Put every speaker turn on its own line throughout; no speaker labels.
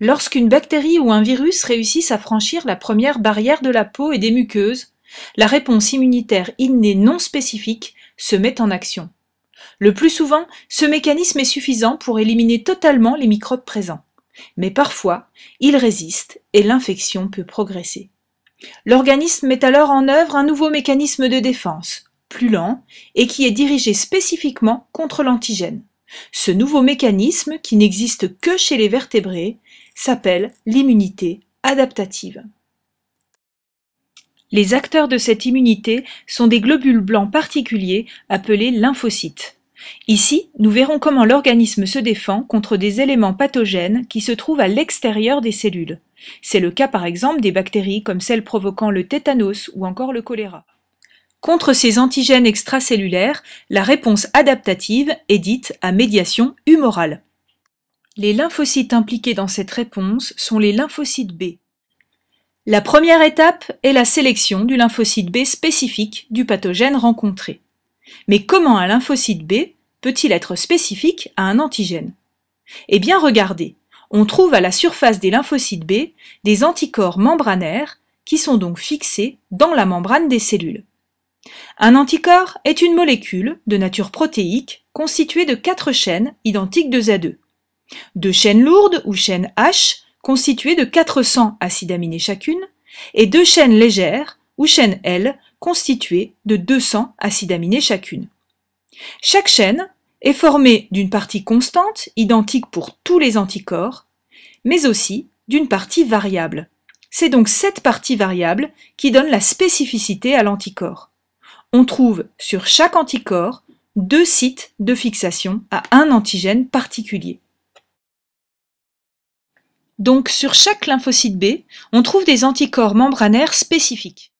Lorsqu'une bactérie ou un virus réussissent à franchir la première barrière de la peau et des muqueuses, la réponse immunitaire innée non spécifique se met en action. Le plus souvent, ce mécanisme est suffisant pour éliminer totalement les microbes présents. Mais parfois, il résiste et l'infection peut progresser. L'organisme met alors en œuvre un nouveau mécanisme de défense, plus lent, et qui est dirigé spécifiquement contre l'antigène. Ce nouveau mécanisme, qui n'existe que chez les vertébrés, s'appelle l'immunité adaptative. Les acteurs de cette immunité sont des globules blancs particuliers appelés lymphocytes. Ici, nous verrons comment l'organisme se défend contre des éléments pathogènes qui se trouvent à l'extérieur des cellules. C'est le cas par exemple des bactéries comme celles provoquant le tétanos ou encore le choléra. Contre ces antigènes extracellulaires, la réponse adaptative est dite à médiation humorale. Les lymphocytes impliqués dans cette réponse sont les lymphocytes B. La première étape est la sélection du lymphocyte B spécifique du pathogène rencontré. Mais comment un lymphocyte B peut-il être spécifique à un antigène Eh bien regardez, on trouve à la surface des lymphocytes B des anticorps membranaires qui sont donc fixés dans la membrane des cellules. Un anticorps est une molécule de nature protéique constituée de quatre chaînes identiques de à 2. E. Deux chaînes lourdes ou chaînes H constituées de 400 acides aminés chacune et deux chaînes légères ou chaînes L constituées de 200 acides aminés chacune. Chaque chaîne est formée d'une partie constante, identique pour tous les anticorps, mais aussi d'une partie variable. C'est donc cette partie variable qui donne la spécificité à l'anticorps. On trouve sur chaque anticorps deux sites de fixation à un antigène particulier. Donc sur chaque lymphocyte B, on trouve des anticorps membranaires spécifiques.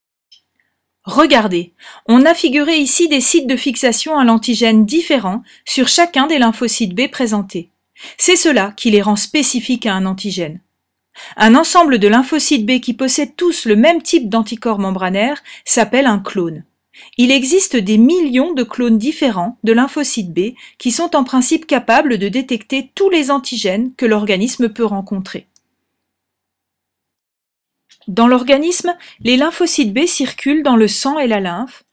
Regardez, on a figuré ici des sites de fixation à l'antigène différents sur chacun des lymphocytes B présentés. C'est cela qui les rend spécifiques à un antigène. Un ensemble de lymphocytes B qui possèdent tous le même type d'anticorps membranaires s'appelle un clone. Il existe des millions de clones différents de lymphocytes B qui sont en principe capables de détecter tous les antigènes que l'organisme peut rencontrer. Dans l'organisme, les lymphocytes B circulent dans le sang et la lymphe,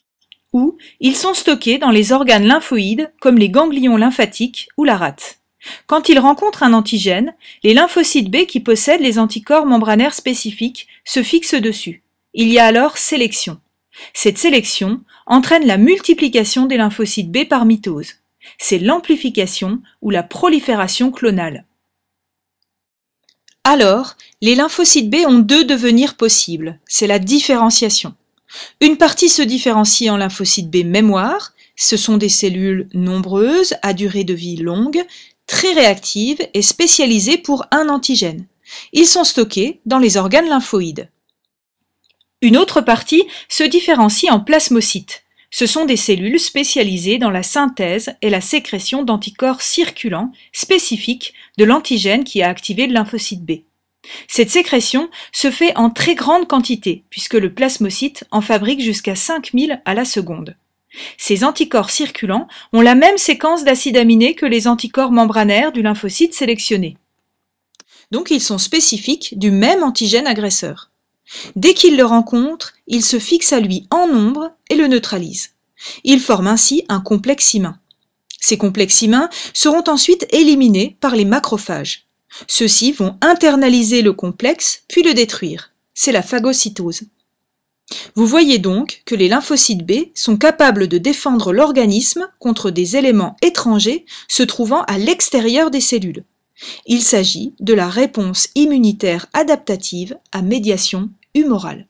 ou ils sont stockés dans les organes lymphoïdes comme les ganglions lymphatiques ou la rate. Quand ils rencontrent un antigène, les lymphocytes B qui possèdent les anticorps membranaires spécifiques se fixent dessus. Il y a alors sélection. Cette sélection entraîne la multiplication des lymphocytes B par mitose. C'est l'amplification ou la prolifération clonale. Alors, les lymphocytes B ont deux devenirs possibles, c'est la différenciation. Une partie se différencie en lymphocytes B mémoire, ce sont des cellules nombreuses, à durée de vie longue, très réactives et spécialisées pour un antigène. Ils sont stockés dans les organes lymphoïdes. Une autre partie se différencie en plasmocytes. Ce sont des cellules spécialisées dans la synthèse et la sécrétion d'anticorps circulants spécifiques de l'antigène qui a activé le lymphocyte B. Cette sécrétion se fait en très grande quantité puisque le plasmocyte en fabrique jusqu'à 5000 à la seconde. Ces anticorps circulants ont la même séquence d'acides aminés que les anticorps membranaires du lymphocyte sélectionné. Donc ils sont spécifiques du même antigène agresseur. Dès qu'ils le rencontrent, ils se fixent à lui en nombre et le neutralise. Il forme ainsi un complexe humain. Ces complexes humains seront ensuite éliminés par les macrophages. Ceux-ci vont internaliser le complexe puis le détruire. C'est la phagocytose. Vous voyez donc que les lymphocytes B sont capables de défendre l'organisme contre des éléments étrangers se trouvant à l'extérieur des cellules. Il s'agit de la réponse immunitaire adaptative à médiation humorale.